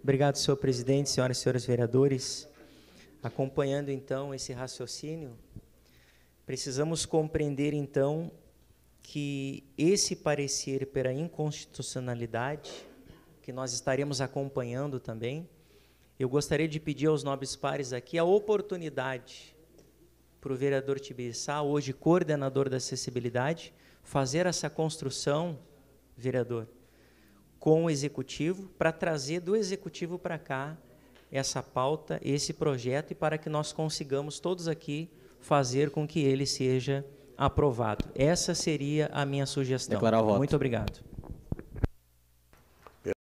Obrigado, senhor presidente, senhoras e senhores vereadores. Acompanhando então esse raciocínio, precisamos compreender então que esse parecer pela inconstitucionalidade, que nós estaremos acompanhando também, eu gostaria de pedir aos nobres pares aqui a oportunidade para o vereador Tibiriçá, hoje coordenador da acessibilidade, fazer essa construção, vereador, com o executivo para trazer do executivo para cá essa pauta, esse projeto e para que nós consigamos todos aqui fazer com que ele seja aprovado. Essa seria a minha sugestão. Declarar o voto. Muito obrigado.